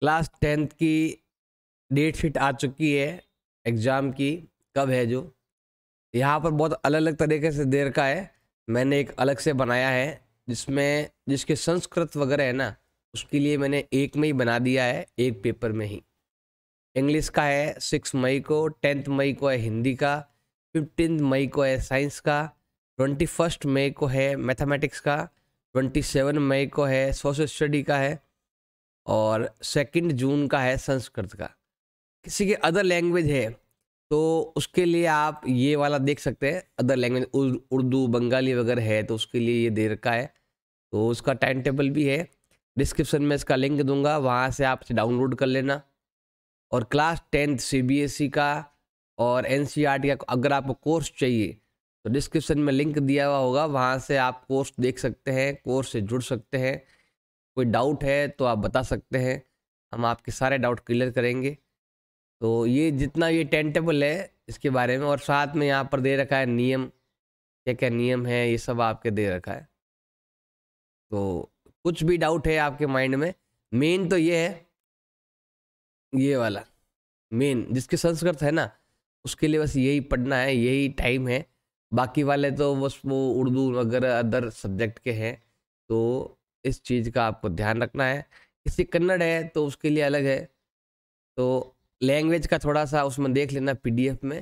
class tenth की date sheet आ चुकी है एग्ज़ाम की कब है जो यहाँ पर बहुत अलग अलग तरीके से देर का है मैंने एक अलग से बनाया है जिसमें जिसके संस्कृत वगैरह है ना उसके लिए मैंने एक में ही बना दिया है एक पेपर में ही इंग्लिश का है सिक्स मई को टेंथ मई को है हिंदी का फिफ्टीन मई को है साइंस का ट्वेंटी फर्स्ट मई को है मैथमेटिक्स का ट्वेंटी सेवन मई को है सोशल स्टडी का है और सेकंड जून का है संस्कृत का किसी के अदर लैंग्वेज है तो उसके लिए आप ये वाला देख सकते हैं अदर लैंग्वेज उर्दू बंगाली वगैरह है तो उसके लिए ये दे रखा है तो उसका टाइम टेबल भी है डिस्क्रिप्शन में इसका लिंक दूंगा वहाँ से आप डाउनलोड कर लेना और क्लास टेंथ सी का और एन e का अगर आपको कोर्स चाहिए तो डिस्क्रिप्शन में लिंक दिया हुआ होगा वहाँ से आप कोर्स देख सकते हैं कोर्स से जुड़ सकते हैं कोई डाउट है तो आप बता सकते हैं हम आपके सारे डाउट क्लियर करेंगे तो ये जितना ये टेंटेबल है इसके बारे में और साथ में यहाँ पर दे रखा है नियम क्या क्या नियम है ये सब आपके दे रखा है तो कुछ भी डाउट है आपके माइंड में मेन तो ये है ये वाला मेन जिसके संस्कृत है ना उसके लिए बस यही पढ़ना है यही टाइम है बाकी वाले तो बस वो उर्दू वगैरह अदर सब्जेक्ट के हैं तो इस चीज़ का आपको ध्यान रखना है किसी कन्नड़ है तो उसके लिए अलग है तो लैंग्वेज का थोड़ा सा उसमें देख लेना पीडीएफ में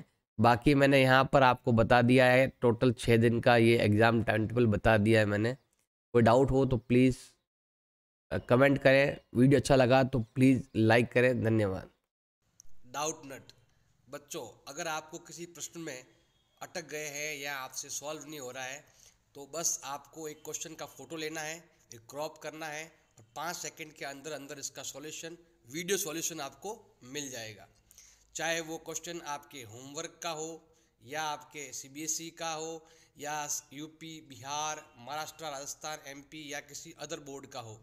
बाकी मैंने यहाँ पर आपको बता दिया है टोटल छः दिन का ये एग्ज़ाम टाइम टेबल बता दिया है मैंने कोई डाउट हो तो प्लीज़ कमेंट करें वीडियो अच्छा लगा तो प्लीज़ लाइक करें धन्यवाद डाउट नट बच्चों अगर आपको किसी प्रश्न में अटक गए हैं या आपसे सॉल्व नहीं हो रहा है तो बस आपको एक क्वेश्चन का फ़ोटो लेना है ये क्रॉप करना है और पाँच सेकंड के अंदर अंदर इसका सॉल्यूशन वीडियो सॉल्यूशन आपको मिल जाएगा चाहे वो क्वेश्चन आपके होमवर्क का हो या आपके सीबीएसई e का हो या यूपी बिहार महाराष्ट्र राजस्थान एमपी या किसी अदर बोर्ड का हो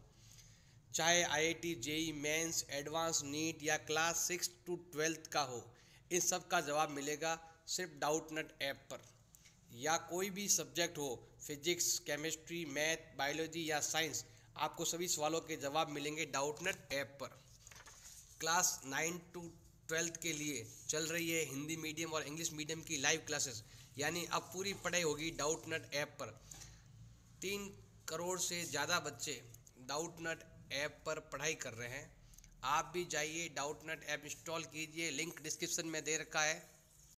चाहे IIT JEE mains advance NEET या क्लास सिक्स टू ट्वेल्थ का हो इन सब का जवाब मिलेगा सिर्फ डाउट नट ऐप पर या कोई भी सब्जेक्ट हो फिजिक्स केमिस्ट्री मैथ बायोलॉजी या साइंस आपको सभी सवालों के जवाब मिलेंगे डाउटनेट ऐप पर क्लास नाइन टू ट्वेल्थ के लिए चल रही है हिंदी मीडियम और इंग्लिश मीडियम की लाइव क्लासेस यानी अब पूरी पढ़ाई होगी डाउटनेट ऐप पर तीन करोड़ से ज़्यादा बच्चे डाउटनेट ऐप पर पढ़ाई कर रहे हैं आप भी जाइए डाउटनेट ऐप इंस्टॉल कीजिए लिंक डिस्क्रिप्शन में दे रखा है